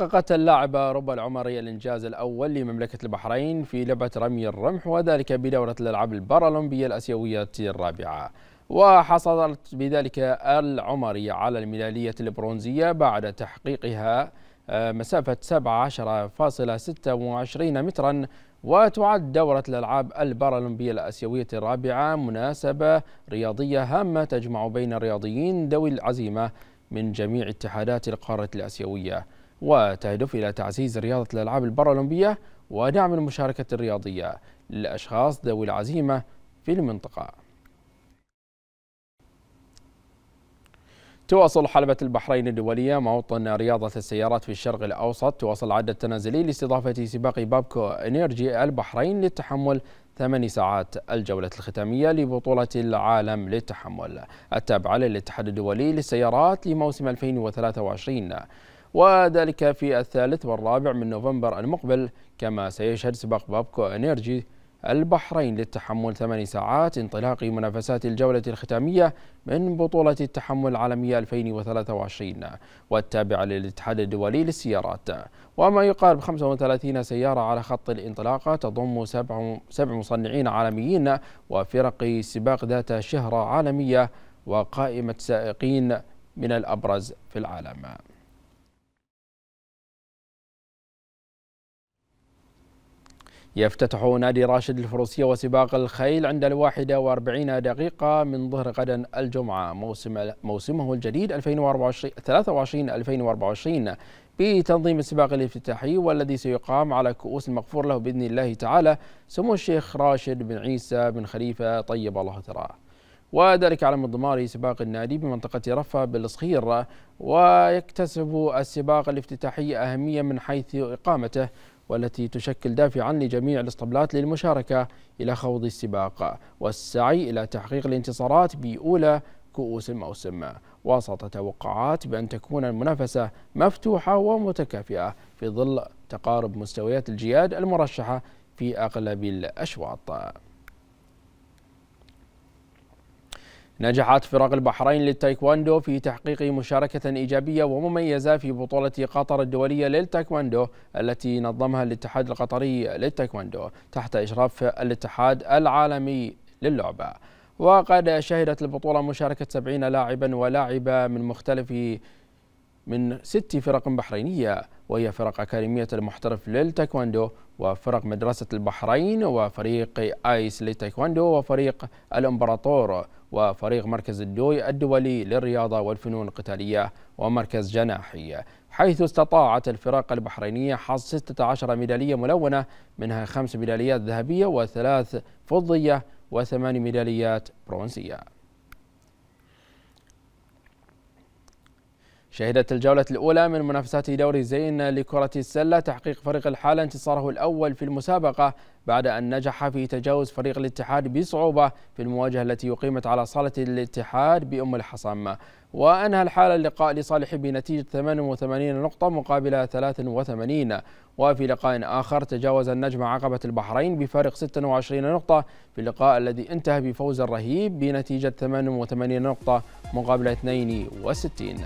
حققت اللاعبة ربى العمري الإنجاز الأول لمملكة البحرين في لعبة رمي الرمح وذلك بدورة الألعاب البارالمبية الأسيوية الرابعة وحصلت بذلك العمري على الميدالية البرونزية بعد تحقيقها آه، مسافة 17.26 مترا وتعد دورة الألعاب البارالمبية الأسيوية الرابعة مناسبة رياضية هامة تجمع بين الرياضيين ذوي العزيمة من جميع اتحادات القارة الآسيوية وتهدف إلى تعزيز رياضة الألعاب البارالمبية ودعم المشاركة الرياضية للأشخاص ذوي العزيمة في المنطقة تواصل حلبة البحرين الدولية موطن رياضة السيارات في الشرق الأوسط تواصل عدة التنازلي لاستضافة سباق بابكو إنيرجي البحرين للتحمل ثماني ساعات الجولة الختامية لبطولة العالم للتحمل التابعة للاتحاد الدولي للسيارات لموسم 2023 وذلك في الثالث والرابع من نوفمبر المقبل كما سيشهد سباق بابكو انرجي البحرين للتحمل ثماني ساعات انطلاق منافسات الجولة الختامية من بطولة التحمل العالمية 2023 والتابعة للاتحاد الدولي للسيارات وما يقارب 35 سيارة على خط الانطلاقة تضم سبع مصنعين عالميين وفرق سباق ذات شهرة عالمية وقائمة سائقين من الأبرز في العالم يفتتح نادي راشد الفروسية وسباق الخيل عند الواحدة واربعين دقيقة من ظهر غدا الجمعة موسم موسمه الجديد 2023-2024 بتنظيم السباق الافتتاحي والذي سيقام على كؤوس المغفور له بإذن الله تعالى سمو الشيخ راشد بن عيسى بن خليفة طيب الله ثراه وذلك على مضمار سباق النادي بمنطقة رفة بالصخير ويكتسب السباق الافتتاحي أهمية من حيث إقامته والتي تشكل دافعا لجميع الاسطبلات للمشاركة إلى خوض السباق والسعي إلى تحقيق الانتصارات بأولى كؤوس الموسم وسط توقعات بأن تكون المنافسة مفتوحة ومتكافئة في ظل تقارب مستويات الجياد المرشحة في أغلب الأشواط نجحت فرق البحرين للتايكواندو في تحقيق مشاركة إيجابية ومميزة في بطولة قطر الدولية للتايكواندو التي نظمها الاتحاد القطري للتايكواندو تحت إشراف الاتحاد العالمي للعبة وقد شهدت البطولة مشاركة 70 لاعبا ولاعبة من مختلف من ست فرق بحرينية وهي فرق أكاديمية المحترف للتايكوندو وفرق مدرسة البحرين وفريق آيس للتايكوندو وفريق الإمبراطور وفريق مركز الدوي الدولي للرياضة والفنون القتالية ومركز جناحي حيث استطاعت الفرق البحرينية حصد 16 ميدالية ملونة منها خمس ميداليات ذهبية وثلاث فضية وثمان ميداليات برونزية شهدت الجولة الأولى من منافسات دوري زين لكرة السلة تحقيق فريق الحالة انتصاره الأول في المسابقة بعد أن نجح في تجاوز فريق الاتحاد بصعوبة في المواجهة التي أقيمت على صالة الاتحاد بأم الحصام وأنهى الحالة اللقاء لصالح بنتيجة 88 نقطة مقابل 83 وفي لقاء آخر تجاوز النجم عقبة البحرين بفارق 26 نقطة في اللقاء الذي انتهى بفوز رهيب بنتيجة 88 نقطة مقابل 62